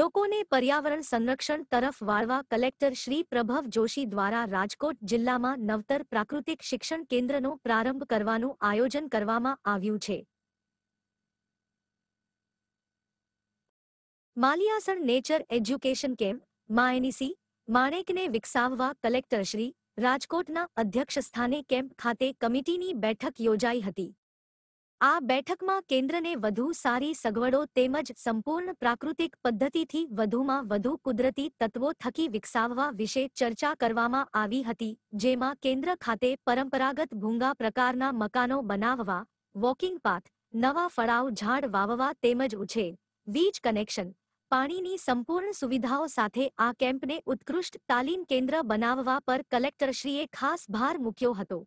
લોકોને પર્યાવરણ સંરક્ષણ તરફ વાળવા કલેક્ટર શ્રી પ્રભવ જોશી દ્વારા રાજકોટ જિલ્લામાં નવતર પ્રાકૃતિક શિક્ષણ કેન્દ્રનો પ્રારંભ કરવાનું આયોજન કરવામાં આવ્યું છે માલિયાસણ નેચર એજ્યુકેશન કેમ્પ માએનીસી માણેકને વિકસાવવા કલેક્ટર શ્રી રાજકોટના અધ્યક્ષસ્થાને કેમ્પ ખાતે કમિટીની બેઠક યોજાઈ હતી આ બેઠકમાં કેન્દ્રને વધુ સારી સગવડો તેમજ સંપૂર્ણ પ્રાકૃતિક પદ્ધતિથી વધુમાં વધુ કુદરતી તત્વો થકી વિકસાવવા વિશે ચર્ચા કરવામાં આવી હતી જેમાં કેન્દ્ર ખાતે પરંપરાગત ભૂંગા પ્રકારના મકાનો બનાવવા વોકિંગ પાથ નવા ફળાવ ઝાડ વાવવા તેમજ ઉછેર વીજ કનેક્શન પાણીની સંપૂર્ણ સુવિધાઓ સાથે આ કેમ્પને ઉત્કૃષ્ટ તાલીમ કેન્દ્ર બનાવવા પર કલેક્ટરશ્રીએ ખાસ ભાર મૂક્યો હતો